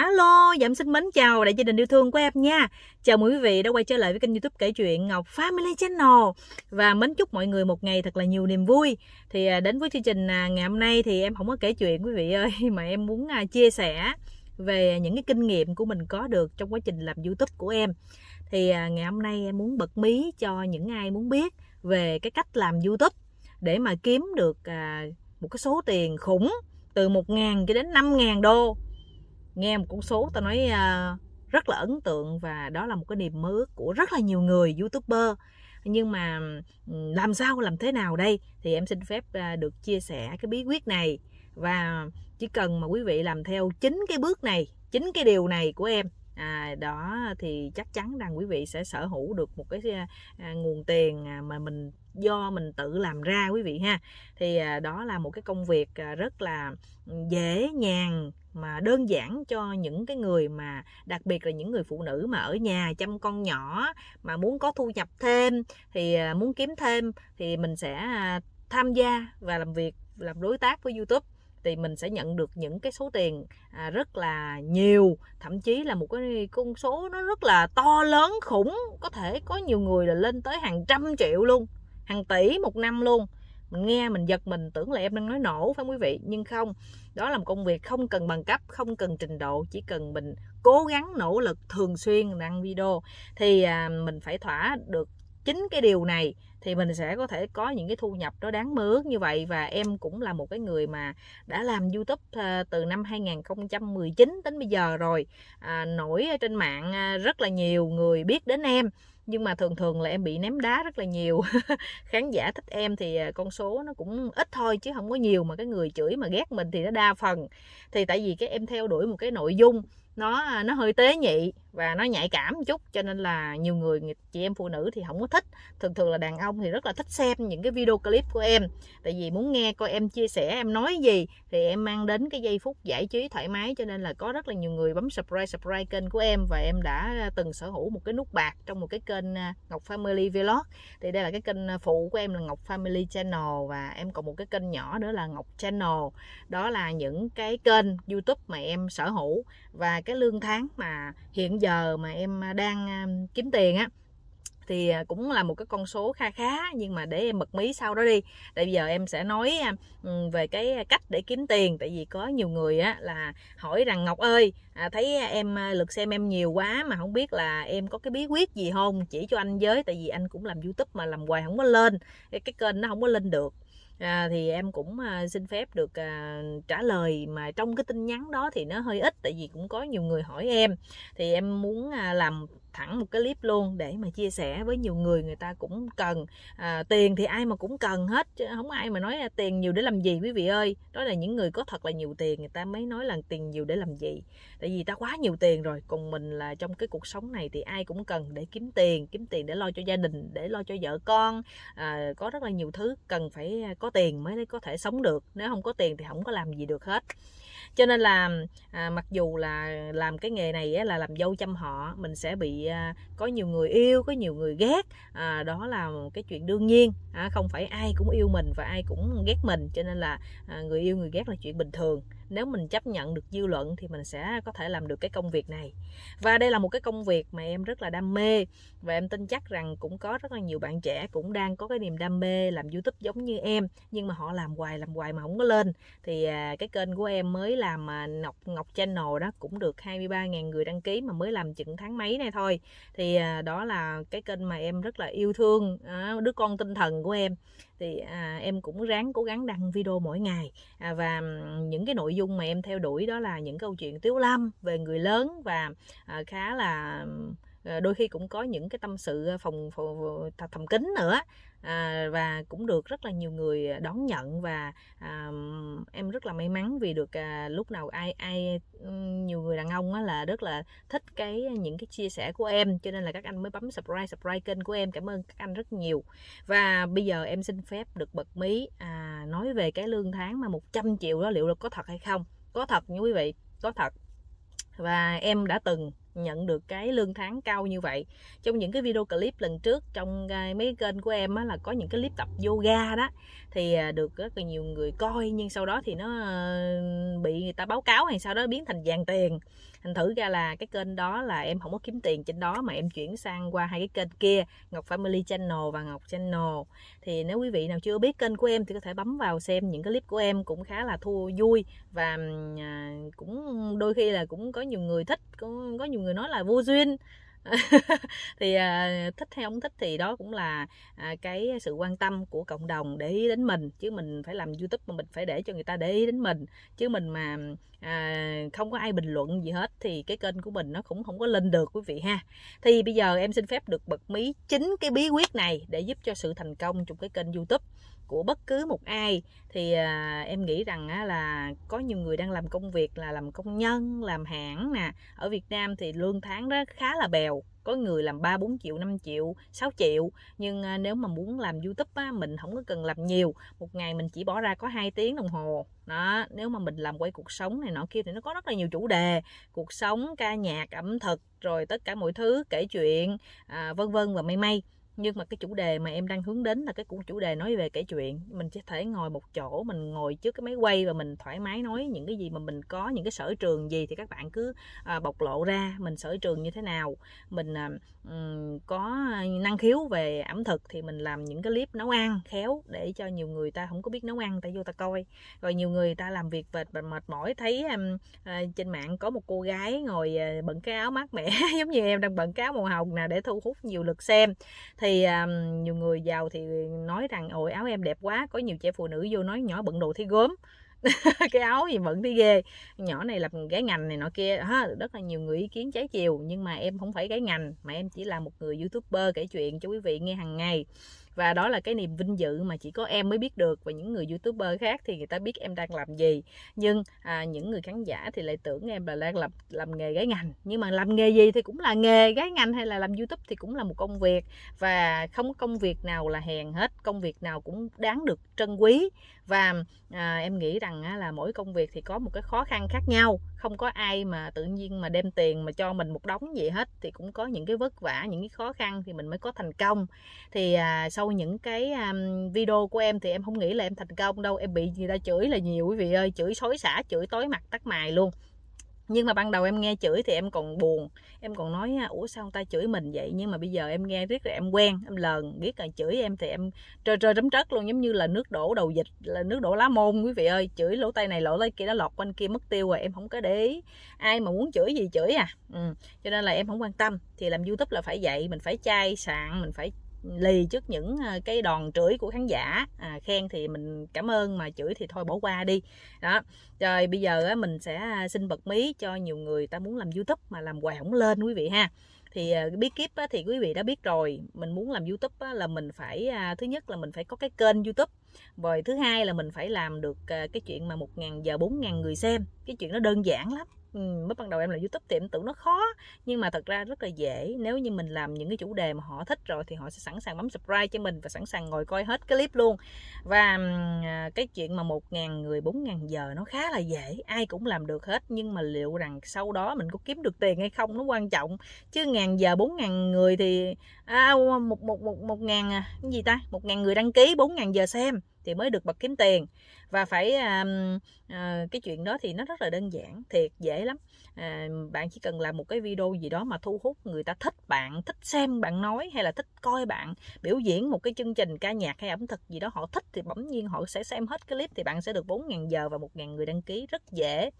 Alo, dạ em xin mến chào đại gia đình yêu thương của em nha Chào mừng quý vị đã quay trở lại với kênh youtube kể chuyện Ngọc Family Channel Và mến chúc mọi người một ngày thật là nhiều niềm vui Thì à, đến với chương trình à, ngày hôm nay thì em không có kể chuyện quý vị ơi Mà em muốn à, chia sẻ về những cái kinh nghiệm của mình có được trong quá trình làm youtube của em Thì ngày hôm nay em muốn bật mí cho những ai muốn biết về cái cách làm youtube Để mà kiếm được một cái số tiền khủng từ 1.000 cho đến 5.000 đô nghe một con số tao nói uh, rất là ấn tượng và đó là một cái niềm mơ ước của rất là nhiều người youtuber nhưng mà ừ, làm sao làm thế nào đây thì em xin phép à, được chia sẻ cái bí quyết này và chỉ cần mà quý vị làm theo chính cái bước này chính cái điều này của em à, đó thì chắc chắn rằng quý vị sẽ sở hữu được một cái à, nguồn tiền à, mà mình do mình tự làm ra quý vị ha thì à, đó là một cái công việc à, rất là dễ nhàn mà đơn giản cho những cái người mà đặc biệt là những người phụ nữ mà ở nhà chăm con nhỏ mà muốn có thu nhập thêm thì à, muốn kiếm thêm thì mình sẽ à, tham gia và làm việc làm đối tác với YouTube thì mình sẽ nhận được những cái số tiền à, rất là nhiều thậm chí là một cái con số nó rất là to lớn khủng có thể có nhiều người là lên tới hàng trăm triệu luôn hàng tỷ một năm luôn mình nghe mình giật mình tưởng là em đang nói nổ phải không quý vị nhưng không đó là một công việc không cần bằng cấp không cần trình độ chỉ cần mình cố gắng nỗ lực thường xuyên đăng video thì à, mình phải thỏa được chính cái điều này thì mình sẽ có thể có những cái thu nhập đó đáng mơ ước như vậy và em cũng là một cái người mà đã làm YouTube à, từ năm 2019 đến bây giờ rồi à, nổi trên mạng à, rất là nhiều người biết đến em nhưng mà thường thường là em bị ném đá rất là nhiều khán giả thích em thì à, con số nó cũng ít thôi chứ không có nhiều mà cái người chửi mà ghét mình thì nó đa phần thì tại vì cái em theo đuổi một cái nội dung nó à, nó hơi tế nhị và nó nhạy cảm một chút cho nên là nhiều người chị em phụ nữ thì không có thích thường thường là đàn ông thì rất là thích xem những cái video clip của em tại vì muốn nghe coi em chia sẻ em nói gì thì em mang đến cái giây phút giải trí thoải mái cho nên là có rất là nhiều người bấm subscribe subscribe kênh của em và em đã à, từng sở hữu một cái nút bạc trong một cái kênh à, Ngọc Family Vlog thì đây là cái kênh phụ của em là Ngọc Family Channel và em còn một cái kênh nhỏ nữa là Ngọc Channel đó là những cái kênh YouTube mà em sở hữu và cái lương tháng mà hiện giờ mà em à, đang à, kiếm tiền á thì à, cũng là một cái con số kha khá nhưng mà để em mật mí sau đó đi tại bây giờ em sẽ nói về cái cách để kiếm tiền tại vì có nhiều người á là hỏi rằng ngọc ơi thấy em lượt xem em nhiều quá mà không biết là em có cái bí quyết gì không chỉ cho anh giới, tại vì anh cũng làm youtube mà làm hoài không có lên cái kênh nó không có lên được à, thì em cũng à, xin phép được à, trả lời mà trong cái tin nhắn đó thì nó hơi ít tại vì cũng có nhiều người hỏi em thì em muốn à, làm thẳng một cái clip luôn để mà chia sẻ với nhiều người người ta cũng cần à, tiền thì ai mà cũng cần hết chứ không ai mà nói là tiền nhiều để làm gì quý vị ơi đó là những người có thật là nhiều tiền người ta mới nói là tiền nhiều để làm gì tại vì ta quá nhiều tiền rồi còn mình là trong cái cuộc sống này thì ai cũng cần để kiếm tiền kiếm tiền để lo cho gia đình để lo cho vợ con à, có rất là nhiều thứ cần phải có tiền mới có thể sống được nếu không có tiền thì không có làm gì được hết cho nên là à, mặc dù là làm cái nghề này á, là làm dâu chăm họ mình sẽ bị À, có nhiều người yêu có nhiều người ghét à, đó là một cái chuyện đương nhiên à, không phải ai cũng yêu mình và ai cũng ghét mình cho nên là à, người yêu người ghét là chuyện bình thường nếu mình chấp nhận được dư luận thì mình sẽ có thể làm được cái công việc này và đây là một cái công việc mà em rất là đam mê và em tin chắc rằng cũng có rất là nhiều bạn trẻ cũng đang có cái niềm đam mê làm youtube giống như em nhưng mà họ làm hoài làm hoài mà không có lên thì à, cái kênh của em mới làm à, ngọc ngọc channel đó cũng được 23.000 người đăng ký mà mới làm chừng tháng mấy này thôi thì à, đó là cái kênh mà em rất là yêu thương đứa con tinh thần của em thì à, em cũng ráng cố gắng đăng video mỗi ngày à, và những cái nội dung mà em theo đuổi đó là những câu chuyện tiếu lâm về người lớn và à, khá là ờ, đôi khi cũng có những cái tâm sự ờ, phòng, phòng, phòng thầm kín nữa à, và cũng được rất là nhiều người à, đón nhận và à, em rất là may mắn vì được à, lúc nào ai ai nhiều người đàn ông á, là rất là thích cái à, những cái chia sẻ của em cho nên là các anh mới bấm subscribe subscribe kênh của em cảm ơn các anh rất nhiều và bây giờ em xin phép được bật mí à, nói về cái lương tháng mà 100 triệu đó liệu là có thật hay không có thật nha quý vị có thật và em đã từng nhận được cái lương tháng cao như vậy trong những cái video clip lần trước trong ờ, mấy kênh của em á, là có những cái clip tập yoga đó thì ờ, được rất là nhiều người coi nhưng sau đó thì nó ờ, bị người ta báo cáo hay sau đó biến thành vàng tiền thành thử ra là cái kênh đó là em không có kiếm tiền trên đó mà em chuyển sang qua hai cái kênh kia Ngọc Family Channel và Ngọc Channel thì nếu quý vị nào chưa biết kênh của em thì có thể bấm vào xem những cái clip của em cũng khá là thua vui và à, cũng đôi khi là cũng có nhiều người thích có, có nhiều nhiều người nói là vô duyên thì à, thích hay không thích thì đó cũng là à, cái sự quan tâm của cộng đồng để ý đến mình chứ mình phải làm youtube mà mình phải để cho người ta để ý đến mình chứ mình mà à, không có ai bình luận gì hết thì cái kênh của mình nó cũng không có lên được quý vị ha thì bây giờ em xin phép được bật mí chính cái bí quyết này để giúp cho sự thành công trong cái kênh youtube của bất cứ một ai thì à, em nghĩ rằng á, là có nhiều người đang làm công việc là làm công nhân làm hãng nè ở Việt Nam thì lương tháng đó khá là bèo có người làm 3 4 triệu, 5 triệu, 6 triệu nhưng à, nếu mà muốn làm YouTube á mình không có cần làm nhiều, một ngày mình chỉ bỏ ra có 2 tiếng đồng hồ. Đó, nếu mà mình làm quay cuộc sống này nọ kia thì nó có rất là nhiều chủ đề, cuộc sống, ca nhạc, ẩm thực rồi tất cả mọi thứ, kể chuyện à, vân vân và may may nhưng mà cái chủ đề mà em đang hướng đến là cái cũng chủ đề nói về kể chuyện mình sẽ thể ngồi một chỗ mình ngồi trước cái máy quay và mình thoải mái nói những cái gì mà mình có những cái sở trường gì thì các bạn cứ à, bộc lộ ra mình sở trường như thế nào mình à, um, có năng khiếu về ẩm thực thì mình làm những cái clip nấu ăn khéo để cho nhiều người ta không có biết nấu ăn ta vô ta coi rồi nhiều người ta làm việc và mệt mỏi thấy um, à, trên mạng có một cô gái ngồi à, bận cái áo mát mẻ giống như em đang bận cái áo màu hồng nè để thu hút nhiều lượt xem thì um, nhiều người giàu thì nói rằng ôi áo em đẹp quá có nhiều trẻ phụ nữ vô nói nhỏ bận đồ thấy gớm cái áo gì bận thấy ghê nhỏ này làm cái ngành này nọ kia ha rất là nhiều người ý kiến trái chiều nhưng mà em không phải cái ngành mà em chỉ là một người youtuber kể chuyện cho quý vị nghe hàng ngày và đó là cái niềm vinh dự mà chỉ có em mới biết được và những người youtuber khác thì người ta biết em đang làm gì nhưng à, những người khán giả thì lại tưởng em là đang làm làm nghề gái ngành nhưng mà làm nghề gì thì cũng là nghề gái ngành hay là làm youtube thì cũng là một công việc và không có công việc nào là hèn hết công việc nào cũng đáng được trân quý và à, em nghĩ rằng á, là mỗi công việc thì có một cái khó khăn khác nhau không có ai mà tự nhiên mà đem tiền mà cho mình một đống gì hết thì cũng có những cái vất vả những cái khó khăn thì mình mới có thành công thì à, sau những cái à, video của em thì em không nghĩ là em thành công đâu em bị người ta chửi là nhiều quý vị ơi chửi xối xả chửi tối mặt tắt mày luôn nhưng mà ban đầu em nghe chửi thì em còn buồn em còn nói ủa sao người ta chửi mình vậy nhưng mà bây giờ em nghe riết là em quen em lờn biết là chửi em thì em trơ trơ rấm trớt luôn giống như là nước đổ đầu dịch là nước đổ lá môn quý vị ơi chửi lỗ tay này lỗ tay kia đã lọt quanh kia mất tiêu rồi em không có để ý ai mà muốn chửi gì chửi à ừ. cho nên là em không quan tâm thì làm youtube là phải vậy mình phải chai sạn mình phải lì trước những à, cái đòn chửi của khán giả à, khen thì mình cảm ơn mà chửi thì thôi bỏ qua đi đó rồi bây giờ mình sẽ à, xin bật mí cho nhiều người ta muốn làm youtube mà làm hoài không lên quý vị ha thì à, bí kíp thì quý vị đã biết rồi mình muốn làm youtube là mình phải thứ nhất là mình phải có cái kênh youtube rồi thứ hai là mình phải làm được cái chuyện mà một ngàn giờ bốn ngàn người xem cái chuyện nó đơn giản lắm mới ừ, ban đầu em làm youtube thì em tưởng nó khó nhưng mà thật ra rất là dễ nếu như mình làm những cái chủ đề mà họ thích rồi thì họ sẽ sẵn sàng bấm subscribe cho mình và sẵn sàng ngồi coi hết cái clip luôn và à, cái chuyện mà một ngàn người bốn ngàn giờ nó khá là dễ ai cũng làm được hết nhưng mà liệu rằng sau đó mình có kiếm được tiền hay không nó quan trọng chứ ngàn giờ bốn ngàn người thì à, một một một một ngàn à, cái gì ta một ngàn người đăng ký bốn ngàn giờ xem thì mới được bật kiếm tiền và phải à, à, cái chuyện đó thì nó rất là đơn giản thiệt dễ lắm à, bạn chỉ cần làm một cái video gì đó mà thu hút người ta thích bạn thích xem bạn nói hay là thích coi bạn biểu diễn một cái chương trình ca nhạc hay ẩm thực gì đó họ thích thì bỗng nhiên họ sẽ xem hết clip thì bạn sẽ được 4.000 giờ và 1.000 người đăng ký rất dễ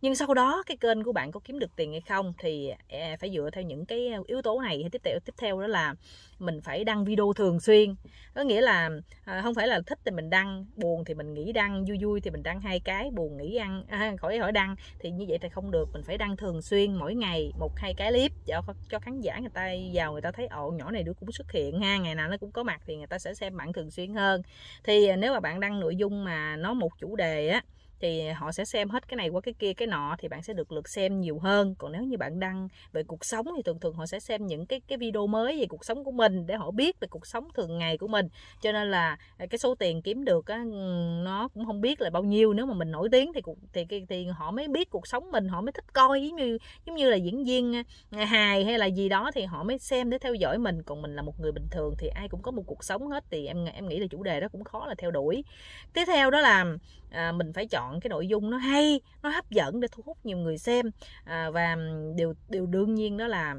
nhưng sau đó cái kênh của bạn có kiếm được tiền hay không thì à, phải dựa theo những cái à, yếu tố này tiếp theo tiếp theo đó là mình phải đăng video thường xuyên có nghĩa là à, không phải là thích thì mình đăng buồn thì mình nghỉ đăng vui vui thì mình đăng hai cái buồn nghỉ ăn à, khỏi khỏi đăng thì như vậy thì không được mình phải đăng thường xuyên mỗi ngày một hai cái clip cho cho khán giả người ta vào người ta thấy ồ nhỏ này đứa cũng xuất hiện ha ngày nào nó cũng có mặt thì người ta sẽ xem bạn thường xuyên hơn thì à, nếu mà bạn đăng nội dung mà nó một chủ đề á thì họ sẽ xem hết cái này qua cái kia cái nọ thì bạn sẽ được lượt xem nhiều hơn còn nếu như bạn đăng về cuộc sống thì thường thường họ sẽ xem những cái cái video mới về cuộc sống của mình để họ biết về cuộc sống thường ngày của mình cho nên là à, cái số tiền kiếm được á, nó cũng không biết là bao nhiêu nếu mà mình nổi tiếng thì thì thì, thì họ mới biết cuộc sống mình họ mới thích coi giống như giống như là diễn viên à, hài hay là gì đó thì họ mới xem để theo dõi mình còn mình là một người bình thường thì ai cũng có một cuộc sống hết thì em em nghĩ là chủ đề đó cũng khó là theo đuổi tiếp theo đó là à, mình phải chọn chọn cái nội dung nó hay nó hấp dẫn để thu hút nhiều người xem à, và điều điều đương nhiên đó là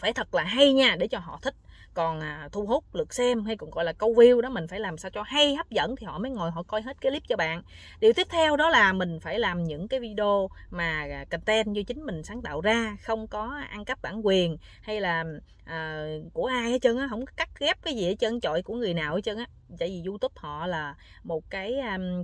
phải thật là hay nha để cho họ thích còn à, thu hút lượt xem hay còn gọi là câu view đó mình phải làm sao cho hay hấp dẫn thì họ mới ngồi họ coi hết cái clip cho bạn điều tiếp theo đó là mình phải làm những cái video mà à, content do chính mình sáng tạo ra không có ăn cắp bản quyền hay là à, của ai hết trơn á không cắt ghép cái gì hết trơn chọi của người nào hết trơn á tại vì youtube họ là một cái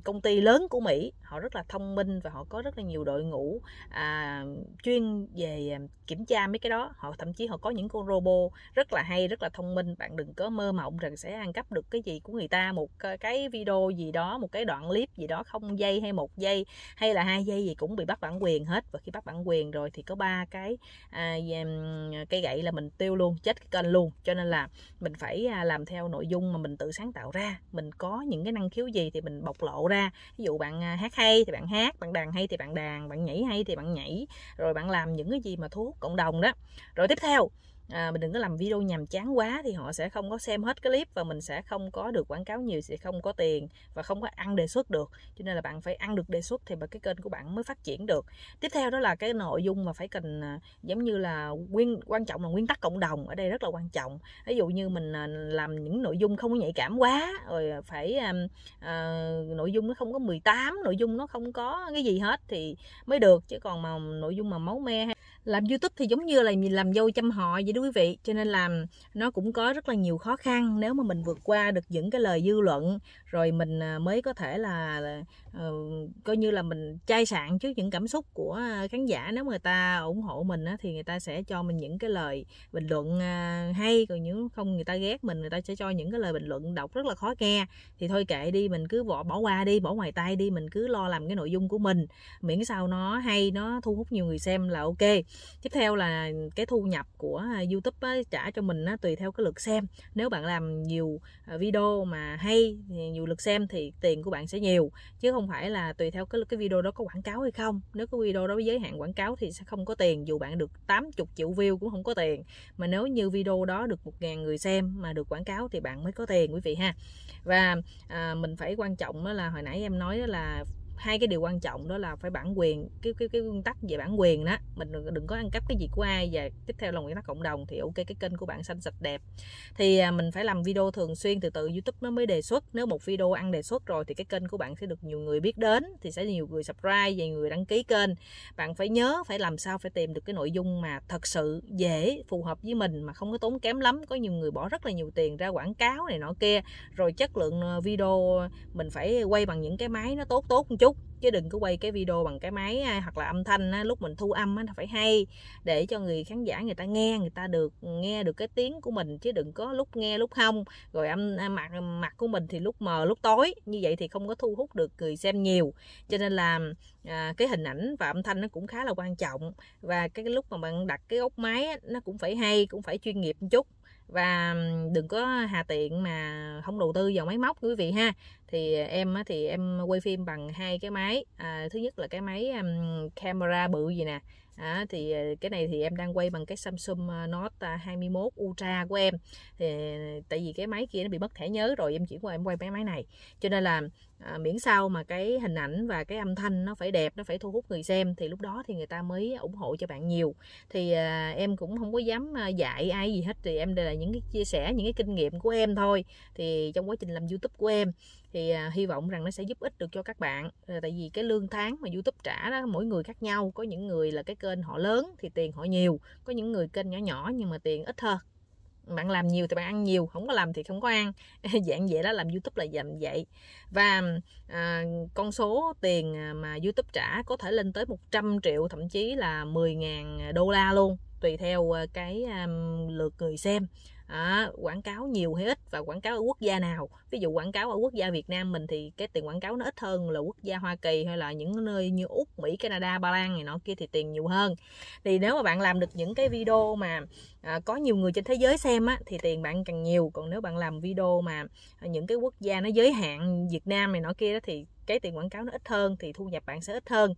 công ty lớn của mỹ họ rất là thông minh và họ có rất là nhiều đội ngũ à, chuyên về kiểm tra mấy cái đó họ thậm chí họ có những con robot rất là hay rất là thông minh bạn đừng có mơ mộng rằng sẽ ăn cắp được cái gì của người ta một cái video gì đó một cái đoạn clip gì đó không giây hay một giây hay là hai giây gì cũng bị bắt bản quyền hết và khi bắt bản quyền rồi thì có ba cái à, cây gậy là mình tiêu luôn luôn chết cái kênh luôn cho nên là mình phải à, làm theo nội dung mà mình tự sáng tạo ra mình có những cái năng khiếu gì thì mình bộc lộ ra ví dụ bạn à, hát hay thì bạn hát bạn đàn hay thì bạn đàn bạn nhảy hay thì bạn nhảy rồi bạn làm những cái gì mà thu hút cộng đồng đó rồi tiếp theo à, mình đừng có làm video nhàm chán quá thì họ sẽ không có xem hết cái clip và mình sẽ không có được quảng cáo nhiều sẽ không có tiền và không có ăn đề xuất được cho nên là bạn phải ăn được đề xuất thì mà cái kênh của bạn mới phát triển được tiếp theo đó là cái nội dung mà phải cần à, giống như là nguyên quan trọng là nguyên tắc cộng đồng ở đây rất là quan trọng ví dụ như mình à, làm những nội dung không có nhạy cảm quá rồi phải à, à, nội dung nó không có 18 nội dung nó không có cái gì hết thì mới được chứ còn mà nội dung mà máu me hay làm youtube thì giống như là mình làm dâu chăm họ vậy đó quý vị cho nên làm nó cũng có rất là nhiều khó khăn nếu mà mình vượt qua được những cái lời dư luận rồi mình à, mới có thể là Ờ, coi như là mình chai sạn trước những cảm xúc của à, khán giả nếu người ta ủng hộ mình á, thì người ta sẽ cho mình những cái lời bình luận à, hay còn nếu không người ta ghét mình người ta sẽ cho những cái lời bình luận đọc rất là khó nghe thì thôi kệ đi mình cứ bỏ bỏ qua đi bỏ ngoài tay đi mình cứ lo làm cái nội dung của mình miễn sao nó hay nó thu hút nhiều người xem là ok tiếp theo là cái thu nhập của à, youtube á, trả cho mình á, tùy theo cái lượt xem nếu bạn làm nhiều video mà hay nhiều lượt xem thì tiền của bạn sẽ nhiều chứ không phải là tùy theo cái cái video đó có quảng cáo hay không nếu cái video đó giới hạn quảng cáo thì sẽ không có tiền dù bạn được 80 triệu view cũng không có tiền mà nếu như video đó được 1.000 người xem mà được quảng cáo thì bạn mới có tiền quý vị ha và à, mình phải quan trọng đó là hồi nãy em nói đó là hai cái điều quan trọng đó là phải bản quyền cái cái cái nguyên tắc về bản quyền đó mình đừng, có ăn cắp cái gì của ai và tiếp theo là nguyên tắc cộng đồng thì ok cái kênh của bạn xanh sạch đẹp thì à, mình phải làm video thường xuyên từ từ youtube nó mới đề xuất nếu một video ăn đề xuất rồi thì cái kênh của bạn sẽ được nhiều người biết đến thì sẽ nhiều người subscribe và nhiều người đăng ký kênh bạn phải nhớ phải làm sao phải tìm được cái nội dung mà thật sự dễ phù hợp với mình mà không có tốn kém lắm có nhiều người bỏ rất là nhiều tiền ra quảng cáo này nọ kia rồi chất lượng ờ, video mình phải quay bằng những cái máy nó tốt tốt một chút chút chứ đừng có quay cái video bằng cái máy hoặc là âm thanh lúc mình thu âm nó phải hay để cho người khán giả người ta nghe người ta được nghe được cái tiếng của mình chứ đừng có lúc nghe lúc không rồi âm mặt mặt của mình thì lúc mờ lúc tối như vậy thì không có thu hút được người xem nhiều cho nên là à, cái hình ảnh và âm thanh nó cũng khá là quan trọng và cái, lúc mà bạn đặt cái ốc máy nó cũng phải hay cũng phải chuyên nghiệp một chút và đừng có hà tiện mà không đầu tư vào máy móc quý vị ha thì em thì em quay phim bằng hai cái máy à, thứ nhất là cái máy camera bự gì nè À, thì ờ, cái này thì em đang quay bằng cái Samsung ờ, Note 21 à, Ultra của em thì tại vì cái máy kia nó bị mất thẻ nhớ rồi em chuyển qua em quay cái máy này cho nên là à, miễn sao mà cái hình ảnh và cái âm thanh nó phải đẹp nó phải thu hút người xem thì lúc đó thì người ta mới ủng hộ cho bạn nhiều thì à, em cũng không có dám dạy ai gì hết thì em đây là những cái chia sẻ những cái kinh nghiệm của em thôi thì trong quá trình làm youtube của em thì à, hy vọng rằng nó sẽ giúp ích được cho các bạn à, tại vì cái lương tháng mà youtube trả đó mỗi người khác nhau có những người là cái kênh họ lớn thì tiền họ nhiều có những người kênh nhỏ nhỏ nhưng mà tiền ít hơn bạn làm nhiều thì bạn ăn nhiều không có làm thì không có ăn dạng vậy đó làm youtube là dạng vậy và à, con số tiền à, mà youtube trả có thể lên tới 100 triệu thậm chí là 10.000 đô la luôn tùy theo à, cái um, lượt người xem à, quảng cáo nhiều hay ít và quảng cáo ở quốc gia nào ví dụ quảng cáo ở quốc gia Việt Nam mình thì cái tiền quảng cáo nó ít hơn là quốc gia Hoa Kỳ hay là những nơi như úc Mỹ Canada Ba Lan này nọ kia thì tiền nhiều hơn thì nếu mà bạn làm được những cái video mà à, có nhiều người trên thế giới xem á thì tiền bạn càng nhiều còn nếu bạn làm video mà à, những cái quốc gia nó giới hạn Việt Nam này nọ kia đó thì cái tiền quảng cáo nó ít hơn thì thu nhập bạn sẽ ít hơn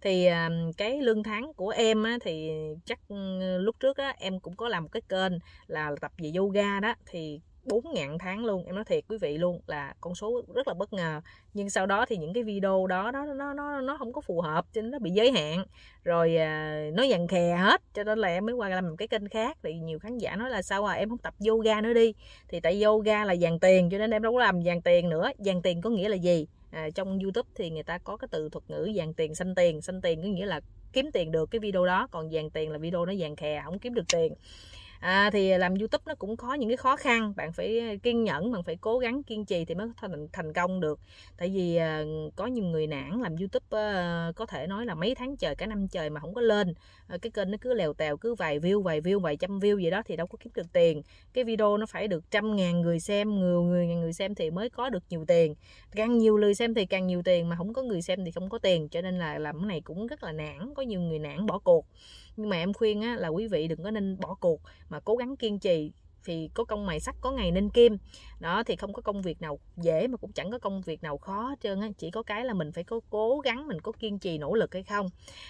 thì à, cái lương tháng của em á, thì chắc ừ, lúc trước á, em cũng có làm một cái kênh là tập về yoga đó thì 4 ngàn tháng luôn em nói thiệt quý vị luôn là con số rất là bất ngờ nhưng sau đó thì những cái video đó nó nó nó nó không có phù hợp cho nên nó bị giới hạn rồi à, nó dằn khè hết cho nên là em mới qua làm một cái kênh khác thì nhiều khán giả nói là sao à em không tập yoga nữa đi thì tại yoga là dàn tiền cho nên em đâu có làm dàn tiền nữa dàn tiền có nghĩa là gì à, trong youtube thì người ta có cái từ thuật ngữ dàn tiền xanh tiền xanh tiền có nghĩa là kiếm tiền được cái video đó còn dàn tiền là video nó dàn khè không kiếm được tiền à, thì làm youtube nó cũng có những cái khó khăn bạn phải kiên nhẫn bạn phải cố gắng kiên trì thì mới thành thành công được tại vì ờ, có nhiều người nản làm youtube ờ, có thể nói là mấy tháng trời cả năm trời mà không có lên ờ, cái kênh nó cứ lèo tèo cứ vài view vài view vài trăm view gì đó thì đâu có kiếm được tiền cái video nó phải được trăm ngàn người xem người người ngàn người xem thì mới có được nhiều tiền càng nhiều người xem thì càng nhiều tiền mà không có người xem thì không có tiền cho nên là làm cái này cũng rất là nản có nhiều người nản bỏ cuộc nhưng mà em khuyên á, là quý vị đừng có nên bỏ cuộc mà cố gắng kiên trì thì có công mày sắt có ngày nên kim đó thì không có công việc nào dễ mà cũng chẳng có công việc nào khó trơn á chỉ có cái là mình phải có cố gắng mình có kiên trì nỗ lực hay không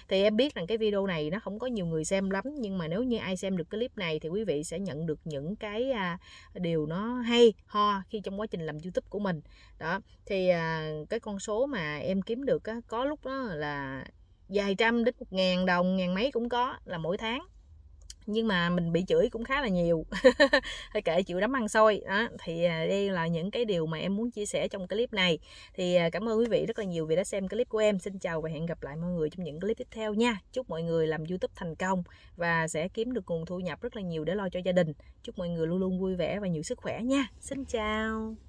thì em biết rằng cái video này nó không có nhiều người xem lắm nhưng mà nếu như ai xem được cái clip này thì quý vị sẽ nhận được những cái à, điều nó hay ho khi trong quá trình làm youtube của mình đó thì à, cái con số mà em kiếm được á, có lúc đó là vài trăm đến một ngàn đồng ngàn mấy cũng có là mỗi tháng nhưng mà mình bị chửi cũng khá là nhiều hay kệ chịu đấm ăn xôi đó thì à, đây là những cái điều mà em muốn chia sẻ trong clip này thì à, cảm ơn quý vị rất là nhiều vì đã xem clip của em xin chào và hẹn gặp lại mọi người trong những clip tiếp theo nha chúc mọi người làm youtube thành công và sẽ kiếm được nguồn thu nhập rất là nhiều để lo cho gia đình chúc mọi người luôn luôn vui vẻ và nhiều sức khỏe nha xin chào